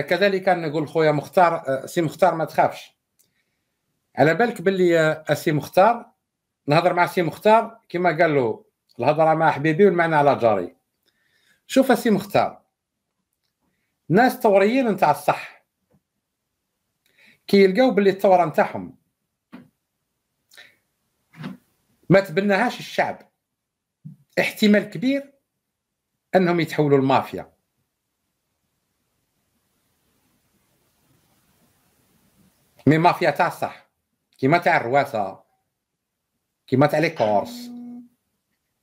كذلك نقول خويا مختار آه، سي مختار ما تخافش على بالك باللي آه، سي مختار نهضر مع سي مختار كما قال له الهضره مع حبيبي والمعنى على جاري شوف سي مختار ناس ثوريين نتاع الصح كي يلقاو باللي الثوره نتاعهم ما تبناهاش الشعب احتمال كبير انهم يتحولوا المافيا مي مافيا تاع الصح كيما تاع الرواسه كيما تاع لي كورس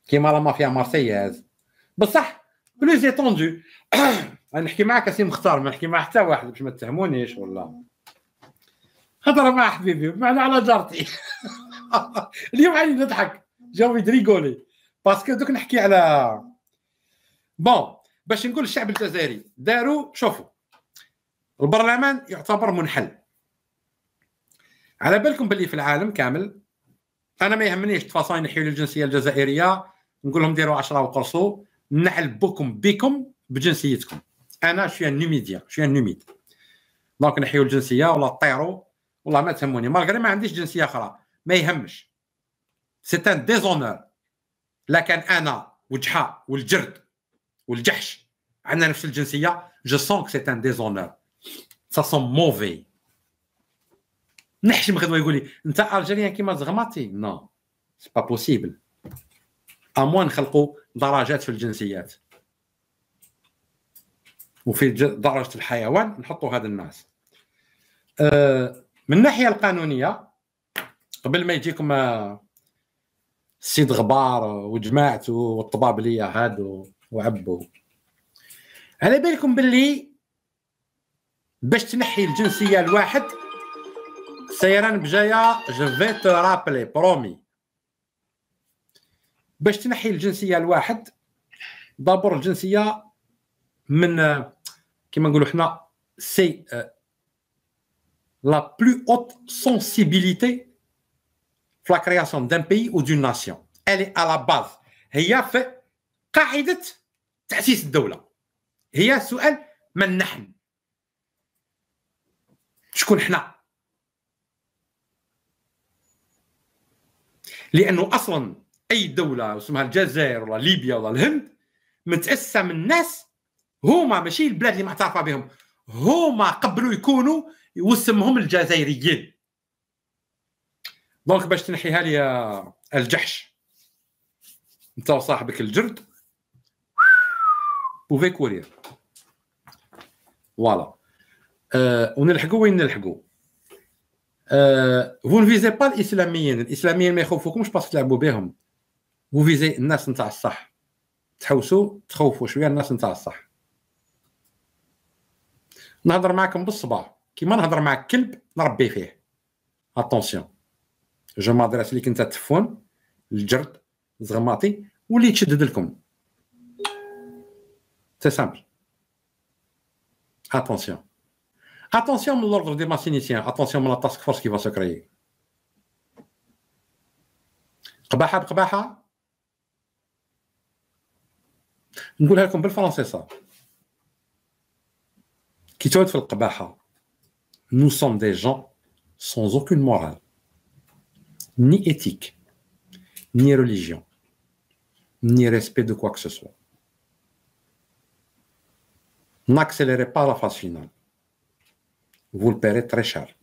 كيما لا مافيا مارسياز بصح بلوز ايتوندو نحكي معاك اسي مختار ما نحكي مع حتى واحد باش ما تتهمونيش والله هضر مع حبيبي بمعنى على جارتي اليوم عادي نضحك جاوي دريغولي باسكو دوك نحكي على بون باش نقول الشعب الجزائري داروا شوفوا البرلمان يعتبر منحل على بالكم باللي في العالم كامل انا ما يهمنيش تفاصيل نحيوا الجنسيه الجزائريه نقول لهم ديروا 10 وقرصوا نحل بكم بكم بجنسيتكم انا شويه يعني نوميديا شويه يعني نوميد دونك نحيوا الجنسيه ولا طيروا والله ما تهموني مالغري ما عنديش جنسيه اخرى ما يهمش سي ان ديزونور لا كان انا وجحا والجرد والجحش عندنا نفس الجنسيه جو سون سي ان ديزونور سا سون موفي نحشم غدوه يقول لي انت الجيريان كيما زغماتي نو سي با بوسيبل اموان نخلقوا درجات في الجنسيات وفي درجه الحيوان نحطوا هذا الناس آه، من الناحيه القانونيه قبل ما يجيكم السيد آه، غبار وجماعته والطبابليه هادو وعبو على بالكم باللي باش تنحي الجنسيه الواحد سيران بجايه جو في تو رابلي برومي باش تنحي الجنسيه الواحد دابور الجنسيه من آه، كما نقولوا حنا سي لا بلو اوت سونسيبيليتي في لا كرياسيون دان بيي او دون ناسيون الي على باز هي في قاعده تاسيس الدوله هي سؤال من نحن شكون حنا لانه اصلا اي دوله اسمها الجزائر ولا ليبيا ولا الهند متاسسه من الناس هما ماشي البلاد اللي معترفه بهم هما قبلوا يكونوا واسمهم الجزائريين دونك باش تنحيها لي الجحش انت وصاحبك الجرد بوفي كورير فوالا أه ونلحقوا وين نلحقوا فو نفيزي با الاسلاميين الاسلاميين ما يخوفوكمش باش تلعبوا بهم فو فيزي الناس نتاع الصح تحوسوا تخوفوا شويه الناس نتاع الصح نهضر معاكم بالصباح كيما نهضر معاك كلب نربي فيه اتونسيون جو مادريس ليك انت تفون الجرد زغماطي واللي يتشدد لكم سي سامبل اتونسيون Attention à l'ordre des massiniciens, attention à la task force qui va se créer. Nous le français, ça. Qui le nous sommes des gens sans aucune morale ni éthique ni religion ni respect de quoi que ce soit n'accélérez pas la phase finale فو البيري تري شار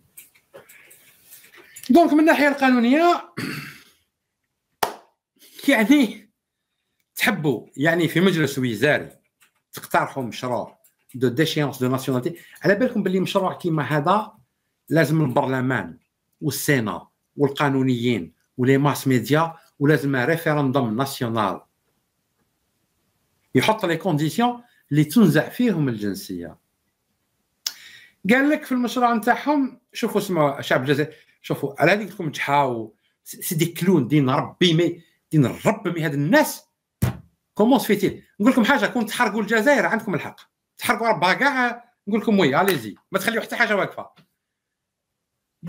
دونك من الناحيه القانونيه يعني تحبوا يعني في مجلس وزاري تقترحوا مشروع دو ديشيونس دو ناسيوناليتي على بالكم باللي مشروع كيما هذا لازم البرلمان والسينا والقانونيين ولي ماس ميديا ولازم ريفيرندوم ناسيونال يحط لي كونديسيون اللي تنزع فيهم الجنسيه قال لك في المشروع نتاعهم شوفوا اسمه شعب الجزائر شوفوا على هذيك لكم تحاولوا سيدي كلون دين ربي مي دين الرب مي هاد الناس كومونس فيتي نقول لكم حاجه كون تحرقوا الجزائر عندكم الحق تحرقوا ربها كاع نقول لكم وي اليزي ما تخليو حتى حاجه واقفه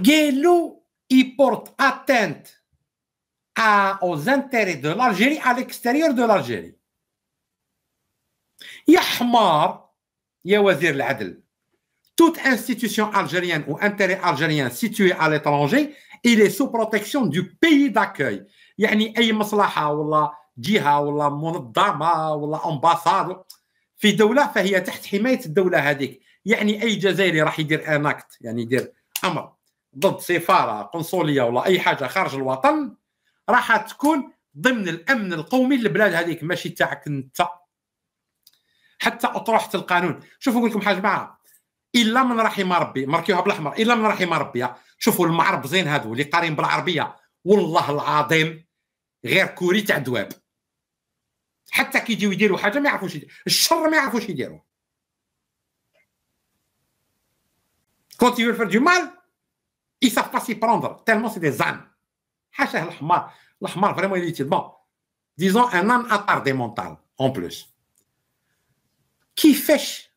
قالوا يبورت اتانت à, aux intérêts دو l'Algérie على الاكستيريور دو l'Algérie. يا حمار يا وزير العدل toute institution algérienne ou intérêt algérien situé à l'étranger, il est sous protection du pays d'accueil. يعني اي مصلحه ولا جهه ولا منظمه ولا امباساد في دوله فهي تحت حمايه الدوله هذيك يعني اي جزائري راح يدير ان اكت يعني يدير امر ضد سفاره قنصليه ولا اي حاجه خارج الوطن راح تكون ضمن الامن القومي للبلاد هذيك ماشي تاعك انت حتى اطروحه القانون شوفوا نقول لكم حاجه معها الا من رحم ربي ماركيوها بالاحمر الا من رحم ربي شوفوا المعرب زين هادو اللي قارين بالعربيه والله العظيم غير كوري تاع دواب حتى كيجيو يديروا حاجه ما يعرفوش الشر ما يعرفوش يديروا كونت يو فير دو مال اي سا باسي بروندر تالمون سي دي زان حاشا الحمار الحمار فريمون اللي تي بون ديزون ان ان اتار دي مونتال اون بلوس كيفاش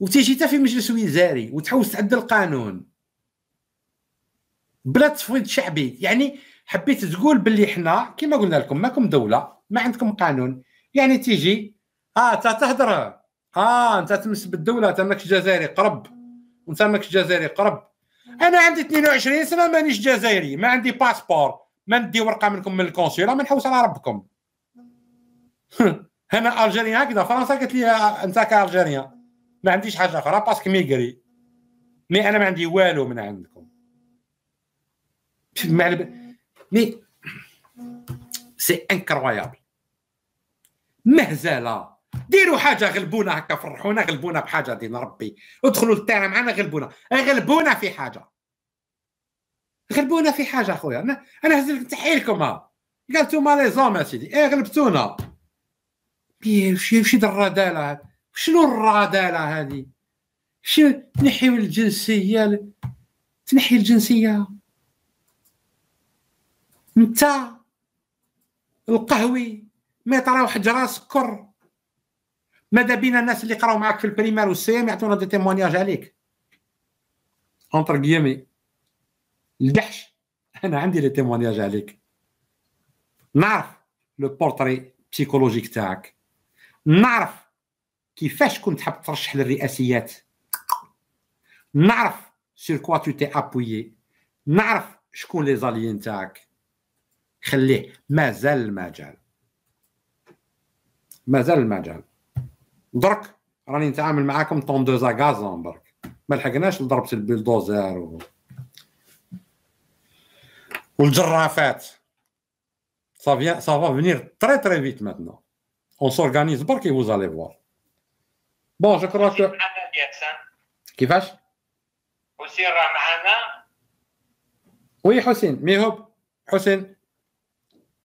وتيجي حتى في مجلس وزاري وتحوس تعدل القانون بلا تفويض شعبي يعني حبيت تقول باللي حنا كما قلنا لكم ماكم دوله ما عندكم قانون يعني تيجي اه انت تهضر اه انت تمس بالدوله انت ماكش جزائري قرب وانت ماكش جزائري قرب انا عندي 22 سنه مانيش جزائري ما عندي باسبور ما ندي ورقه منكم من الكونسيلا ما نحوس على ربكم هنا الجيريا هكذا فرنسا قالت لي آه، انت كالجيريا ما عنديش حاجه اخرى باسكو ميغري مي انا ما عندي والو من عندكم مي سي انكرويابل مهزله ديروا حاجه غلبونا هكا فرحونا غلبونا بحاجه دين ربي ادخلوا للتاع معنا غلبونا غلبونا في حاجه غلبونا في حاجه اخويا انا انا هزلك نتحيلكم ها قال لي زوم اسيدي ايه غلبتونا شي شي دراداله شنو الرذاله هذه شنو تنحيو الجنسيه تنحي الجنسيه انت القهوي ما تراوح واحد كر ماذا بينا الناس اللي قراو معاك في البريمير والسيام يعطونا دي تيمونياج عليك اونتر كيامي الجحش انا عندي لي تيمونياج عليك نعرف لو بورتري بسيكولوجيك تاعك نعرف كيفاش كنت حاب ترشح للرئاسيات نعرف سير كوا تو تي ابويي نعرف شكون لي زاليين تاعك خليه مازال المجال مازال المجال درك راني نتعامل معاكم طون دو زاغازون برك ما لحقناش لضربه البلدوزر و... والجرافات سافيا سافا فينير تري تري فيت ماتنو اون سورغانيز برك اي فوز فوار بون شكرا لك كو كيفاش؟ حسين راه معنا وي حسين مي هو حسين